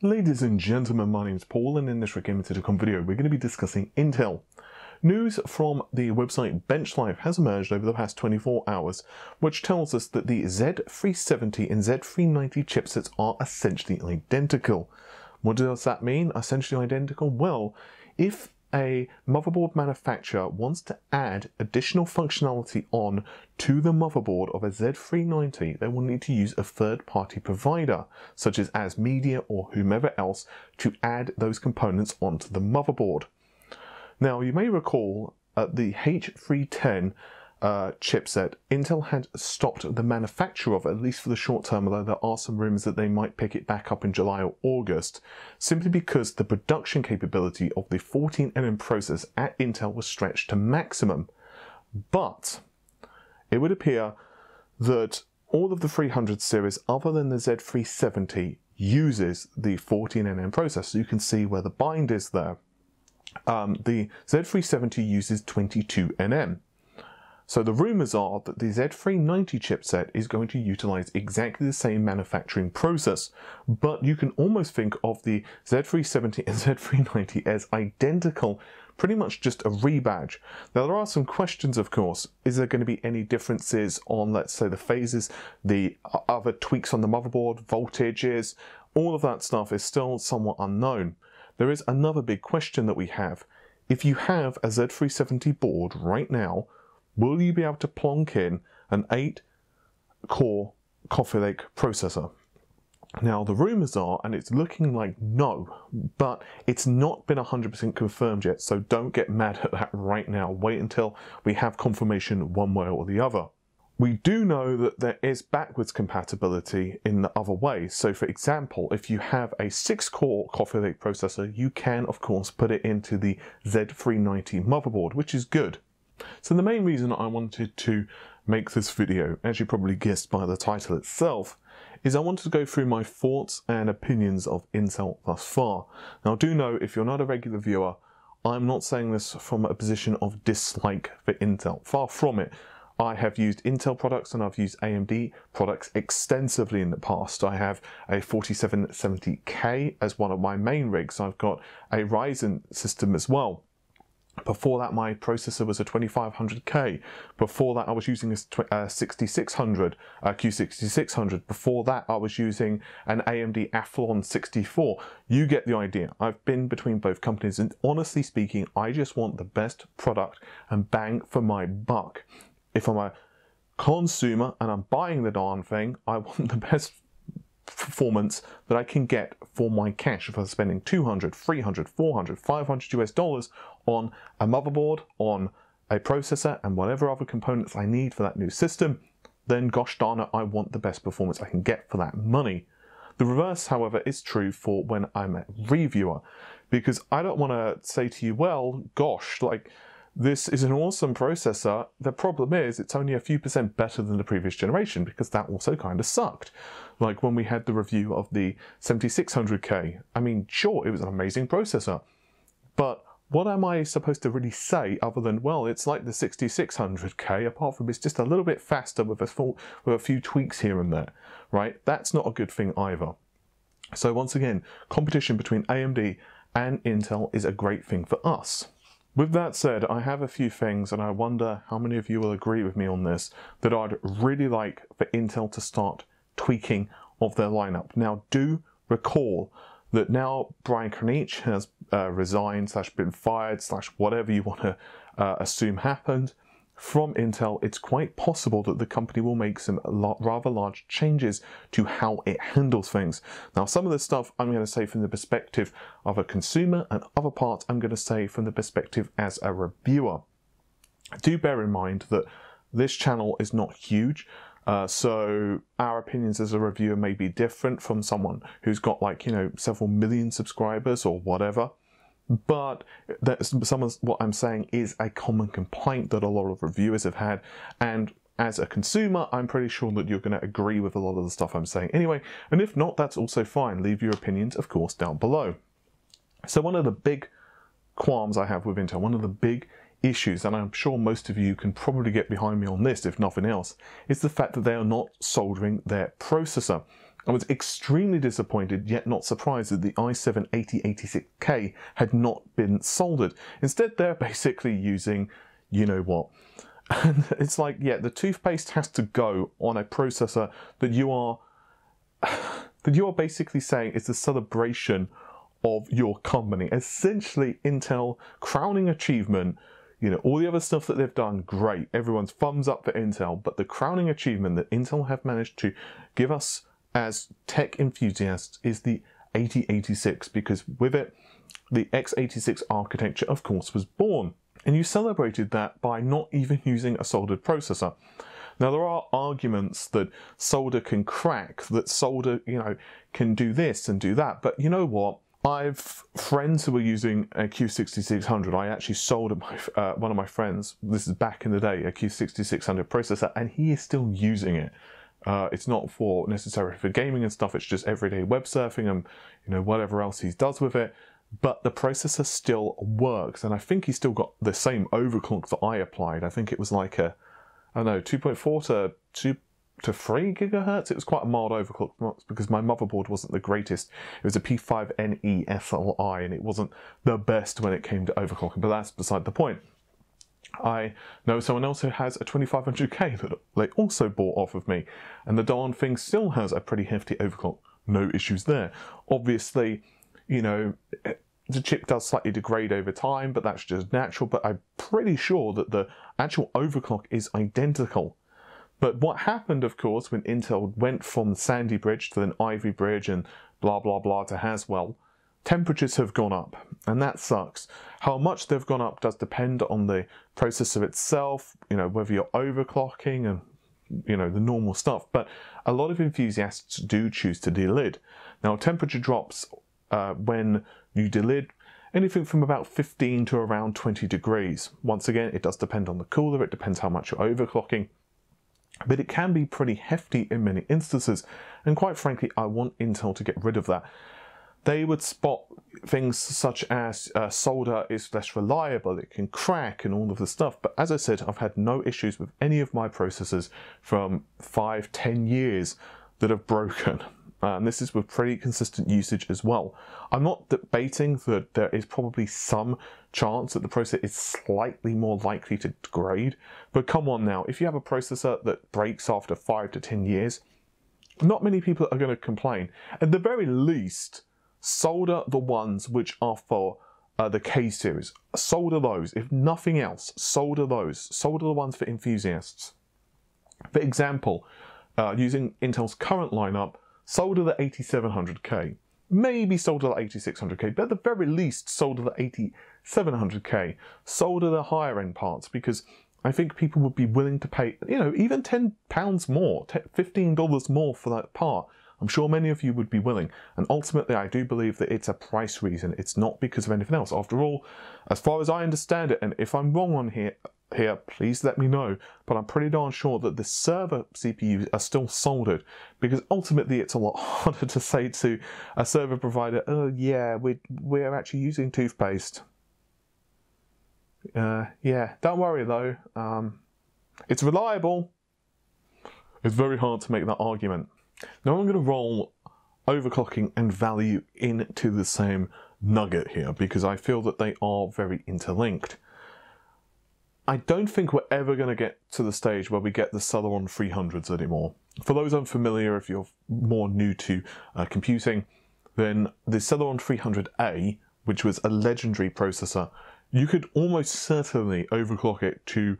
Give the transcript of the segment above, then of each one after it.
Ladies and gentlemen, my name is Paul and in this RickGaming.com video we're going to be discussing Intel. News from the website BenchLife has emerged over the past 24 hours, which tells us that the Z370 and Z390 chipsets are essentially identical. What does that mean, essentially identical? Well, if a motherboard manufacturer wants to add additional functionality on to the motherboard of a Z390, they will need to use a third-party provider, such as AsMedia or whomever else, to add those components onto the motherboard. Now, you may recall at the H310, uh, chipset. Intel had stopped the manufacture of it, at least for the short term, although there are some rumours that they might pick it back up in July or August, simply because the production capability of the 14nm process at Intel was stretched to maximum. But it would appear that all of the 300 series, other than the Z370, uses the 14nm process. So you can see where the bind is there. Um, the Z370 uses 22nm. So the rumours are that the Z390 chipset is going to utilise exactly the same manufacturing process, but you can almost think of the Z370 and Z390 as identical, pretty much just a rebadge. Now there are some questions of course, is there going to be any differences on let's say the phases, the uh, other tweaks on the motherboard, voltages, all of that stuff is still somewhat unknown. There is another big question that we have. If you have a Z370 board right now will you be able to plonk in an 8 core Coffee Lake processor? Now, the rumors are, and it's looking like no, but it's not been 100% confirmed yet, so don't get mad at that right now. Wait until we have confirmation one way or the other. We do know that there is backwards compatibility in the other way. So for example, if you have a six core Coffee Lake processor, you can of course put it into the Z390 motherboard, which is good. So the main reason I wanted to make this video, as you probably guessed by the title itself, is I wanted to go through my thoughts and opinions of Intel thus far. Now do know, if you're not a regular viewer, I'm not saying this from a position of dislike for Intel, far from it. I have used Intel products and I've used AMD products extensively in the past. I have a 4770K as one of my main rigs. I've got a Ryzen system as well. Before that, my processor was a 2500K. Before that, I was using a 6600, a Q6600. Before that, I was using an AMD Athlon 64. You get the idea. I've been between both companies, and honestly speaking, I just want the best product and bang for my buck. If I'm a consumer and I'm buying the darn thing, I want the best performance that I can get for my cash if I'm spending 200, 300, 400, 500 US dollars on a motherboard, on a processor, and whatever other components I need for that new system, then gosh darn it, I want the best performance I can get for that money. The reverse, however, is true for when I'm a reviewer, because I don't want to say to you, well, gosh, like this is an awesome processor. The problem is it's only a few percent better than the previous generation because that also kind of sucked. Like when we had the review of the 7600K. I mean, sure, it was an amazing processor, but what am I supposed to really say other than, well, it's like the 6600K, apart from it's just a little bit faster with a, full, with a few tweaks here and there, right? That's not a good thing either. So once again, competition between AMD and Intel is a great thing for us. With that said, I have a few things, and I wonder how many of you will agree with me on this, that I'd really like for Intel to start tweaking of their lineup. Now, do recall that now Brian Kronich has uh, resigned slash been fired slash whatever you want to uh, assume happened from Intel, it's quite possible that the company will make some rather large changes to how it handles things. Now, some of this stuff I'm going to say from the perspective of a consumer, and other parts I'm going to say from the perspective as a reviewer. Do bear in mind that this channel is not huge. Uh, so our opinions as a reviewer may be different from someone who's got like, you know, several million subscribers or whatever but some of what I'm saying is a common complaint that a lot of reviewers have had, and as a consumer, I'm pretty sure that you're going to agree with a lot of the stuff I'm saying anyway, and if not, that's also fine. Leave your opinions, of course, down below. So one of the big qualms I have with Intel, one of the big issues, and I'm sure most of you can probably get behind me on this, if nothing else, is the fact that they are not soldering their processor. I was extremely disappointed, yet not surprised that the i7 8086K had not been soldered. Instead, they're basically using you know what. And it's like, yeah, the toothpaste has to go on a processor that you are that you are basically saying is the celebration of your company. Essentially, Intel crowning achievement. You know, all the other stuff that they've done, great. Everyone's thumbs up for Intel, but the crowning achievement that Intel have managed to give us as tech enthusiasts is the 8086 because with it, the x86 architecture, of course, was born. And you celebrated that by not even using a soldered processor. Now, there are arguments that solder can crack, that solder, you know, can do this and do that. But you know what? I've friends who were using a Q6600. I actually sold my, uh, one of my friends, this is back in the day, a Q6600 processor, and he is still using it. Uh, it's not for necessarily for gaming and stuff. It's just everyday web surfing and you know whatever else he does with it. But the processor still works, and I think he still got the same overclock that I applied. I think it was like a I don't know 2.4 to 2 to 3 gigahertz. It was quite a mild overclock because my motherboard wasn't the greatest. It was a P5NE SLI, and it wasn't the best when it came to overclocking. But that's beside the point. I know someone else who has a 2500K that they also bought off of me, and the darn thing still has a pretty hefty overclock. No issues there. Obviously, you know, the chip does slightly degrade over time, but that's just natural. But I'm pretty sure that the actual overclock is identical. But what happened, of course, when Intel went from Sandy Bridge to an Ivy Bridge and blah, blah, blah to Haswell, Temperatures have gone up, and that sucks. How much they've gone up does depend on the processor itself, you know, whether you're overclocking and you know the normal stuff but a lot of enthusiasts do choose to delid now temperature drops uh, when you delid anything from about 15 to around 20 degrees once again it does depend on the cooler it depends how much you're overclocking but it can be pretty hefty in many instances and quite frankly i want intel to get rid of that they would spot things such as uh, solder is less reliable, it can crack and all of the stuff. But as I said, I've had no issues with any of my processors from five, ten years that have broken. And um, this is with pretty consistent usage as well. I'm not debating that there is probably some chance that the processor is slightly more likely to degrade, but come on now, if you have a processor that breaks after five to 10 years, not many people are gonna complain. At the very least, solder the ones which are for uh, the K series. Solder those. If nothing else, solder those. Solder the ones for enthusiasts. For example, uh, using Intel's current lineup, solder the 8700K. Maybe solder the 8600K, but at the very least, solder the 8700K. Solder the higher end parts because I think people would be willing to pay, you know, even £10 more, $15 more for that part I'm sure many of you would be willing. And ultimately, I do believe that it's a price reason. It's not because of anything else. After all, as far as I understand it, and if I'm wrong on here, here, please let me know, but I'm pretty darn sure that the server CPUs are still soldered because ultimately it's a lot harder to say to a server provider, oh yeah, we're, we're actually using toothpaste. Uh, yeah, don't worry though, um, it's reliable. It's very hard to make that argument. Now I'm going to roll overclocking and value into the same nugget here because I feel that they are very interlinked. I don't think we're ever going to get to the stage where we get the Celeron 300s anymore. For those unfamiliar, if you're more new to uh, computing, then the Celeron 300A, which was a legendary processor, you could almost certainly overclock it to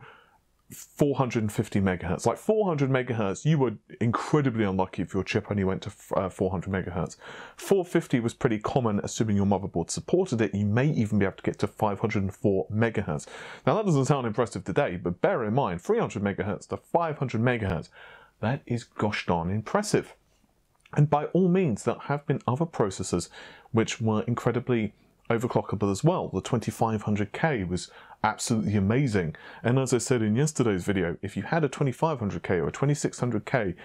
450 megahertz. Like 400 megahertz, you were incredibly unlucky if your chip only went to uh, 400 megahertz. 450 was pretty common, assuming your motherboard supported it. You may even be able to get to 504 megahertz. Now, that doesn't sound impressive today, but bear in mind 300 megahertz to 500 megahertz. That is gosh darn impressive. And by all means, there have been other processors which were incredibly overclockable as well. The 2500K was absolutely amazing. And as I said in yesterday's video, if you had a 2500K or a 2600K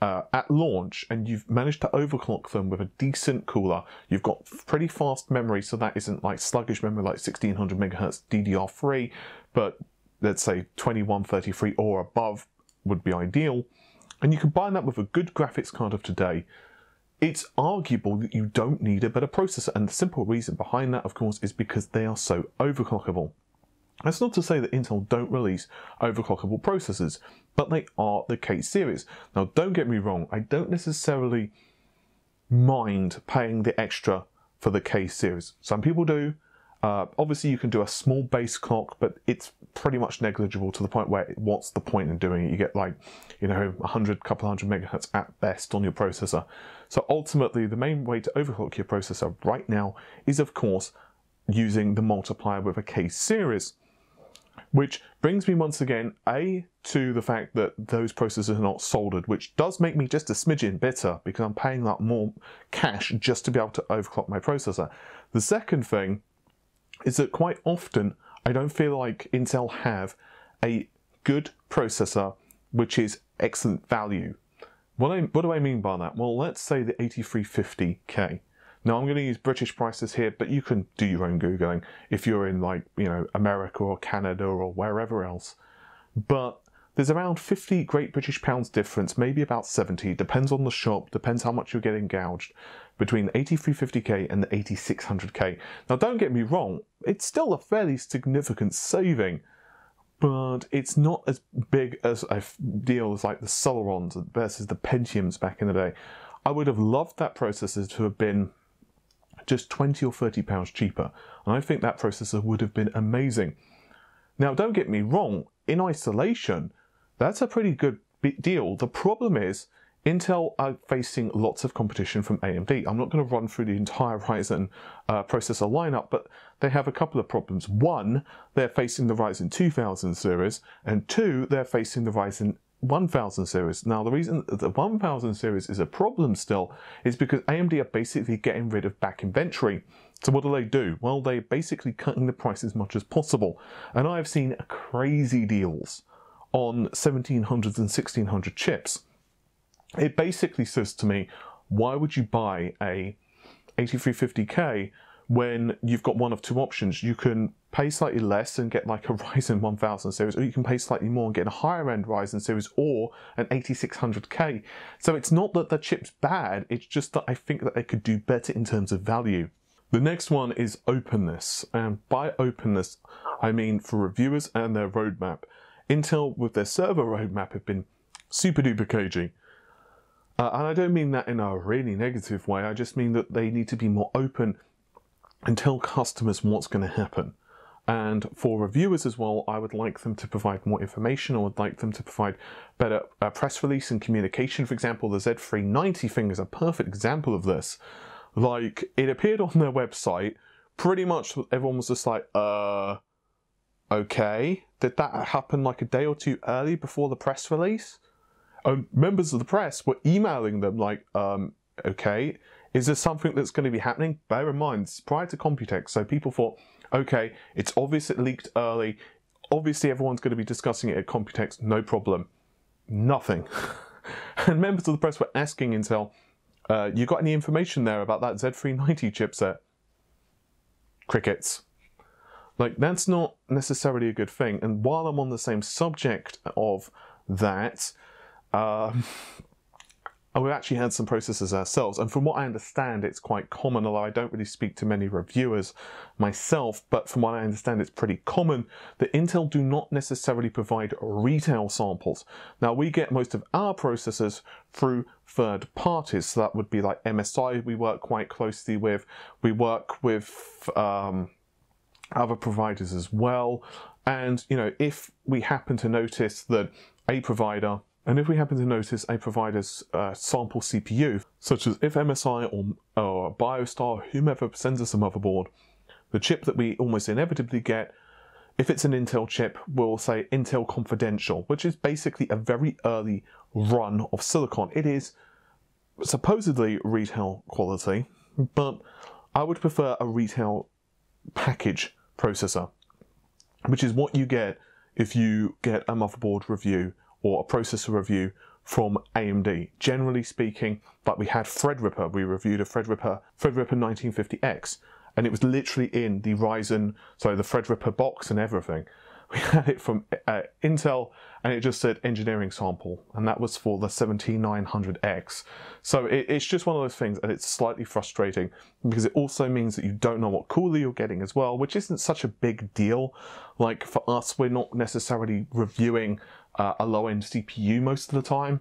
uh, at launch and you've managed to overclock them with a decent cooler, you've got pretty fast memory, so that isn't like sluggish memory like 1600 megahertz DDR3, but let's say 2133 or above would be ideal. And you combine that with a good graphics card of today, it's arguable that you don't need a better processor. And the simple reason behind that, of course, is because they are so overclockable. That's not to say that Intel don't release overclockable processors, but they are the K series. Now, don't get me wrong, I don't necessarily mind paying the extra for the K series. Some people do. Uh, obviously, you can do a small base clock, but it's pretty much negligible to the point where what's the point in doing it? You get like, you know, 100, couple hundred megahertz at best on your processor. So ultimately, the main way to overclock your processor right now is, of course, using the multiplier with a K series. Which brings me once again, A, to the fact that those processors are not soldered, which does make me just a smidgen bitter because I'm paying that more cash just to be able to overclock my processor. The second thing is that quite often I don't feel like Intel have a good processor which is excellent value. What, I, what do I mean by that? Well, let's say the 8350K. Now I'm going to use British prices here, but you can do your own Googling if you're in like, you know, America or Canada or wherever else. But there's around 50 Great British Pounds difference, maybe about 70, depends on the shop, depends how much you're getting gouged, between 8350k and 8600k. Now don't get me wrong, it's still a fairly significant saving, but it's not as big as a deal as like the Celerons versus the Pentiums back in the day. I would have loved that processor to have been just 20 or 30 pounds cheaper. And I think that processor would have been amazing. Now, don't get me wrong, in isolation, that's a pretty good deal. The problem is Intel are facing lots of competition from AMD. I'm not going to run through the entire Ryzen uh, processor lineup, but they have a couple of problems. One, they're facing the Ryzen 2000 series, and two, they're facing the Ryzen 1000 series. Now, the reason the 1000 series is a problem still is because AMD are basically getting rid of back inventory. So what do they do? Well, they're basically cutting the price as much as possible. And I've seen crazy deals on 1700s and 1600 chips. It basically says to me, why would you buy a 8350K when you've got one of two options. You can pay slightly less and get like a Ryzen 1000 series, or you can pay slightly more and get a higher end Ryzen series or an 8600K. So it's not that the chip's bad, it's just that I think that they could do better in terms of value. The next one is openness, and by openness, I mean for reviewers and their roadmap. Intel, with their server roadmap, have been super duper cagey. Uh, and I don't mean that in a really negative way, I just mean that they need to be more open and tell customers what's going to happen. And for reviewers as well, I would like them to provide more information. I would like them to provide better uh, press release and communication. For example, the Z390 thing is a perfect example of this. Like, it appeared on their website. Pretty much everyone was just like, uh, okay. Did that happen like a day or two early before the press release? And members of the press were emailing them like, um, okay, is there something that's going to be happening? Bear in mind, prior to Computex, so people thought, okay, it's obvious it leaked early. Obviously, everyone's going to be discussing it at Computex, no problem. Nothing. and members of the press were asking Intel, uh, you got any information there about that Z390 chipset? Crickets. Like, that's not necessarily a good thing. And while I'm on the same subject of that, um, and we've actually had some processors ourselves. And from what I understand, it's quite common, although I don't really speak to many reviewers myself, but from what I understand, it's pretty common that Intel do not necessarily provide retail samples. Now, we get most of our processors through third parties. So that would be like MSI, we work quite closely with. We work with um, other providers as well. And, you know, if we happen to notice that a provider and if we happen to notice a provider's uh, sample CPU, such as if MSI or, or Biostar, whomever sends us a motherboard, the chip that we almost inevitably get, if it's an Intel chip, will say Intel Confidential, which is basically a very early run of silicon. It is supposedly retail quality, but I would prefer a retail package processor, which is what you get if you get a motherboard review or a processor review from AMD. Generally speaking, like we had Threadripper, we reviewed a Threadripper, Threadripper 1950X, and it was literally in the Ryzen, so the Threadripper box and everything. We had it from uh, Intel, and it just said engineering sample, and that was for the 17900X. So it, it's just one of those things, and it's slightly frustrating because it also means that you don't know what cooler you're getting as well, which isn't such a big deal. Like for us, we're not necessarily reviewing uh, a low-end CPU most of the time.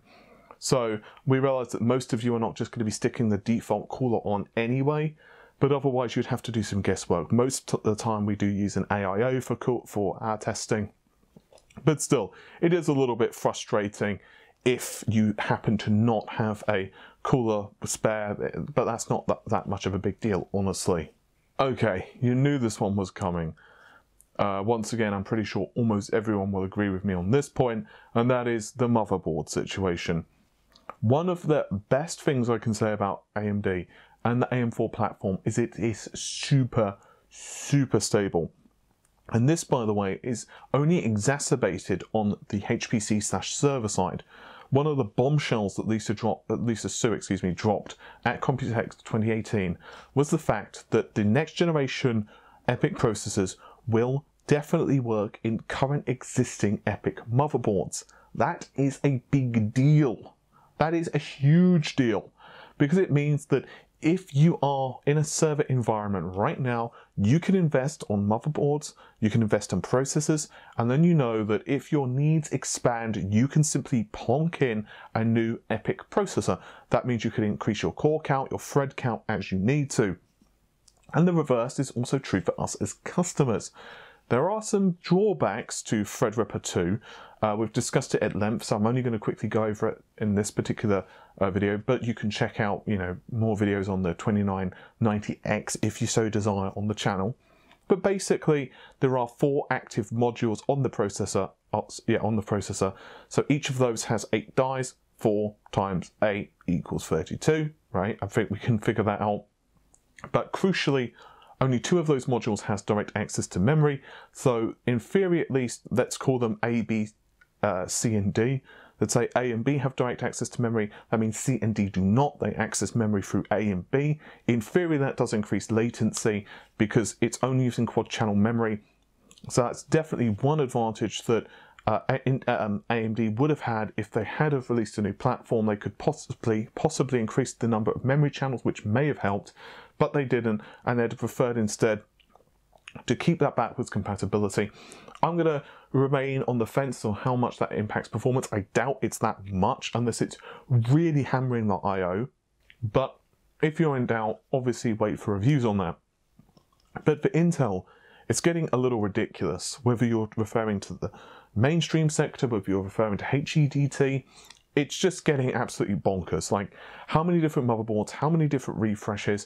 So we realized that most of you are not just going to be sticking the default cooler on anyway, but otherwise you'd have to do some guesswork. Most of the time we do use an AIO for, cool, for our testing, but still, it is a little bit frustrating if you happen to not have a cooler spare, but that's not that, that much of a big deal, honestly. Okay, you knew this one was coming. Uh, once again, I'm pretty sure almost everyone will agree with me on this point, and that is the motherboard situation. One of the best things I can say about AMD and the AM4 platform is it is super, super stable. And this, by the way, is only exacerbated on the HPC slash server side. One of the bombshells that Lisa dropped, Lisa Sue, excuse me, dropped at Computex 2018 was the fact that the next generation EPIC processors will definitely work in current existing Epic motherboards. That is a big deal. That is a huge deal because it means that if you are in a server environment right now, you can invest on motherboards, you can invest in processors, and then you know that if your needs expand, you can simply plonk in a new EPIC processor. That means you can increase your core count, your thread count as you need to. And the reverse is also true for us as customers. There are some drawbacks to Threadripper 2. Uh, we've discussed it at length, so I'm only going to quickly go over it in this particular uh, video, but you can check out, you know, more videos on the 2990X if you so desire on the channel. But basically, there are four active modules on the processor, uh, yeah, on the processor. So each of those has eight dies, four times eight equals 32, right? I think we can figure that out. But crucially, only two of those modules has direct access to memory, so in theory at least, let's call them A, B, uh, C, and D. Let's say A and B have direct access to memory. That means C and D do not. They access memory through A and B. In theory, that does increase latency because it's only using quad channel memory. So that's definitely one advantage that uh, in, um, AMD would have had if they had have released a new platform. They could possibly possibly increase the number of memory channels, which may have helped but they didn't, and they'd preferred instead to keep that backwards compatibility. I'm going to remain on the fence on how much that impacts performance. I doubt it's that much unless it's really hammering the I.O. But if you're in doubt, obviously wait for reviews on that. But for Intel, it's getting a little ridiculous, whether you're referring to the mainstream sector, whether you're referring to HEDT, it's just getting absolutely bonkers. Like how many different motherboards, how many different refreshes,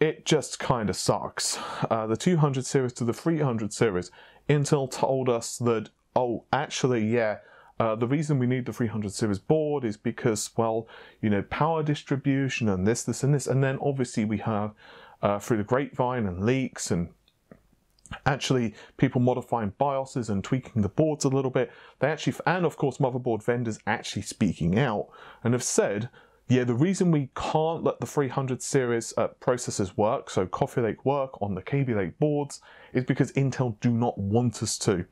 it just kind of sucks. Uh, the 200 series to the 300 series, Intel told us that, oh, actually, yeah, uh, the reason we need the 300 series board is because, well, you know, power distribution and this, this, and this. And then obviously we have uh, through the grapevine and leaks and actually people modifying BIOSes and tweaking the boards a little bit. They actually, and of course, motherboard vendors actually speaking out and have said yeah, the reason we can't let the 300 series uh, processors work, so Coffee Lake work on the Kaby Lake boards, is because Intel do not want us to.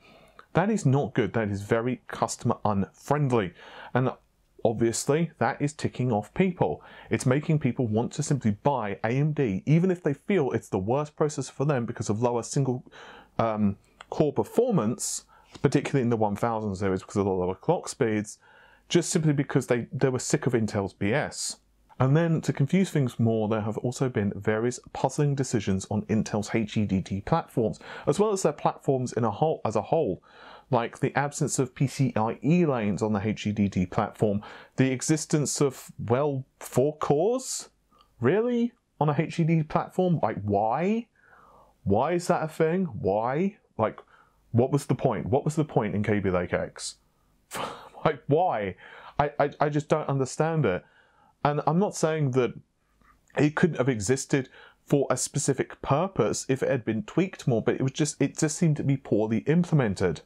That is not good. That is very customer unfriendly. And obviously, that is ticking off people. It's making people want to simply buy AMD, even if they feel it's the worst processor for them because of lower single um, core performance, particularly in the 1000 series because of the lower clock speeds just simply because they, they were sick of Intel's BS. And then, to confuse things more, there have also been various puzzling decisions on Intel's HEDT platforms, as well as their platforms in a whole, as a whole, like the absence of PCIe lanes on the HEDT platform, the existence of, well, four cores? Really? On a HEDD platform? Like, why? Why is that a thing? Why? Like, what was the point? What was the point in KB Lake X? like why? I, I, I just don't understand it. And I'm not saying that it couldn't have existed for a specific purpose if it had been tweaked more, but it was just it just seemed to be poorly implemented.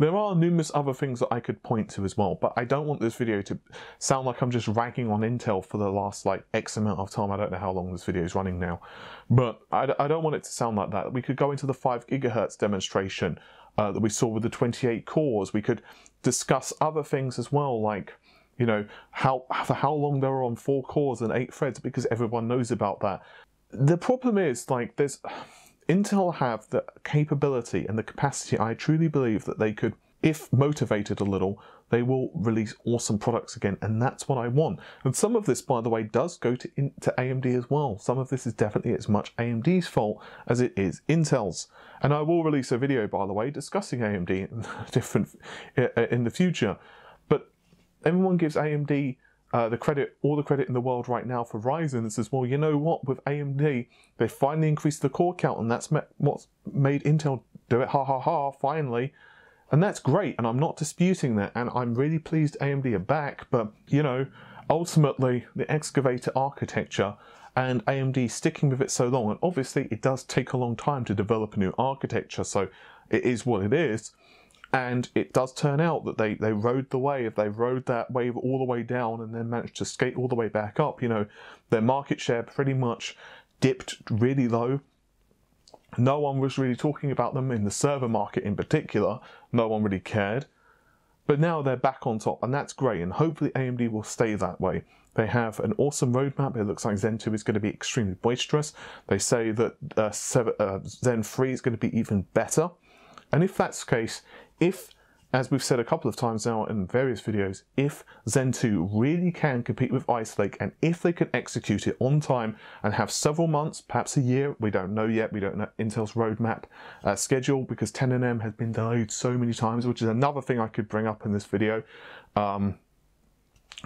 There are numerous other things that I could point to as well, but I don't want this video to sound like I'm just ragging on Intel for the last like X amount of time. I don't know how long this video is running now, but I, I don't want it to sound like that. We could go into the 5 gigahertz demonstration uh, that we saw with the 28 cores. We could discuss other things as well, like you know how for how long they were on four cores and eight threads because everyone knows about that. The problem is like there's Intel have the capability and the capacity. I truly believe that they could if motivated a little, they will release awesome products again, and that's what I want. And some of this, by the way, does go to, in, to AMD as well. Some of this is definitely as much AMD's fault as it is Intel's. And I will release a video, by the way, discussing AMD in, different in the future. But everyone gives AMD uh, the credit, all the credit in the world right now for Ryzen and says, well, you know what, with AMD, they finally increased the core count, and that's what's made Intel do it. Ha ha ha! Finally. And that's great, and I'm not disputing that, and I'm really pleased AMD are back, but you know, ultimately the excavator architecture and AMD sticking with it so long, and obviously it does take a long time to develop a new architecture, so it is what it is. And it does turn out that they, they rode the wave, they rode that wave all the way down and then managed to skate all the way back up. You know, their market share pretty much dipped really low no one was really talking about them in the server market in particular. No one really cared. But now they're back on top, and that's great. And hopefully, AMD will stay that way. They have an awesome roadmap. It looks like Zen 2 is going to be extremely boisterous. They say that uh, uh Zen 3 is going to be even better. And if that's the case, if as we've said a couple of times now in various videos, if Zen 2 really can compete with Ice Lake and if they can execute it on time and have several months, perhaps a year, we don't know yet, we don't know Intel's roadmap uh, schedule because 10nm has been delayed so many times, which is another thing I could bring up in this video. Um,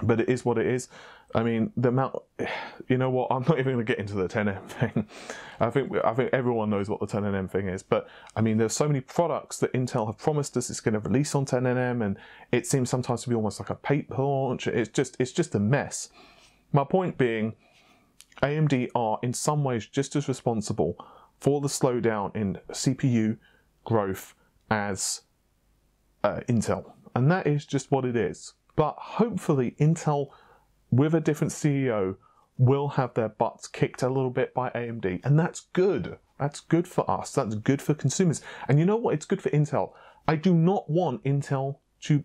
but it is what it is. I mean, the amount. You know what? I'm not even going to get into the 10M thing. I think I think everyone knows what the 10nm thing is. But I mean, there's so many products that Intel have promised us it's going to release on 10nm, and it seems sometimes to be almost like a paper launch. It's just it's just a mess. My point being, AMD are in some ways just as responsible for the slowdown in CPU growth as uh, Intel, and that is just what it is. But hopefully, Intel with a different CEO will have their butts kicked a little bit by AMD, and that's good. That's good for us. That's good for consumers. And you know what? It's good for Intel. I do not want Intel to.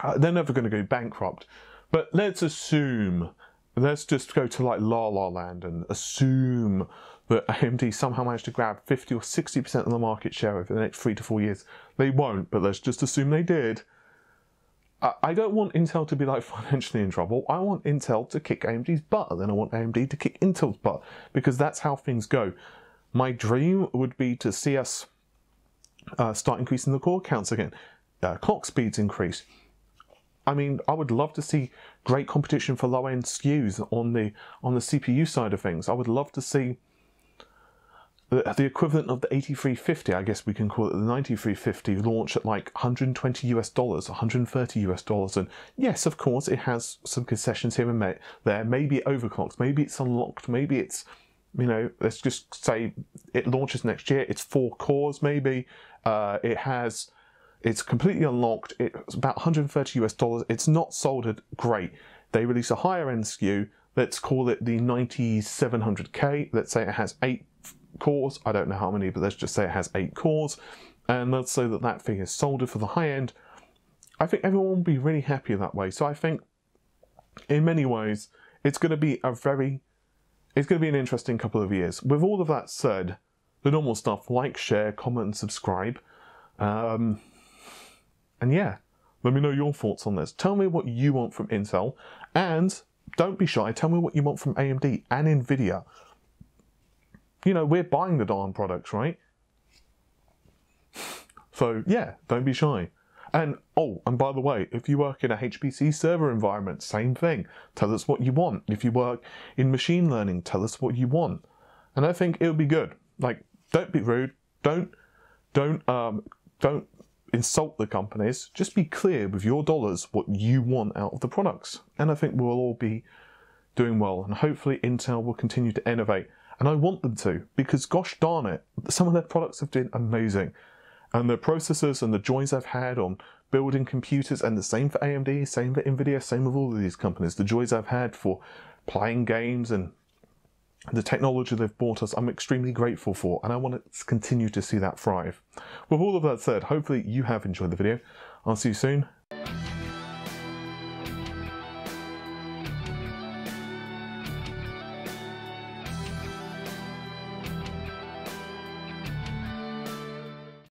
Uh, they're never going to go bankrupt, but let's assume. Let's just go to like La La Land and assume that AMD somehow managed to grab 50 or 60% of the market share over the next three to four years. They won't, but let's just assume they did. I don't want Intel to be like financially in trouble. I want Intel to kick AMD's butt, then I want AMD to kick Intel's butt because that's how things go. My dream would be to see us uh, start increasing the core counts again, uh, clock speeds increase. I mean, I would love to see great competition for low-end SKUs on the on the CPU side of things. I would love to see the, the equivalent of the 8350, I guess we can call it the 9350, launched at like 120 US dollars, 130 US dollars. And yes, of course, it has some concessions here and there. Maybe it overclocks, maybe it's unlocked, maybe it's, you know, let's just say it launches next year. It's four cores, maybe. Uh, it has, it's completely unlocked. It's about 130 US dollars. It's not soldered. Great. They release a higher end SKU. Let's call it the 9700K. Let's say it has eight cores. I don't know how many, but let's just say it has eight cores. And let's say that that thing is soldered for the high end. I think everyone will be really happy that way. So I think in many ways, it's going to be a very, it's going to be an interesting couple of years. With all of that said, the normal stuff like, share, comment, and subscribe. Um, and yeah, let me know your thoughts on this. Tell me what you want from Intel, and don't be shy, tell me what you want from AMD and NVIDIA you know, we're buying the darn products, right? So yeah, don't be shy. And oh, and by the way, if you work in a HPC server environment, same thing. Tell us what you want. If you work in machine learning, tell us what you want. And I think it would be good. Like, don't be rude. Don't, don't, um, don't insult the companies. Just be clear with your dollars what you want out of the products. And I think we'll all be doing well. And hopefully, Intel will continue to innovate. And I want them to because, gosh darn it, some of their products have been amazing. And the processors and the joys I've had on building computers, and the same for AMD, same for Nvidia, same with all of these companies, the joys I've had for playing games and the technology they've bought us, I'm extremely grateful for, and I want to continue to see that thrive. With all of that said, hopefully you have enjoyed the video. I'll see you soon.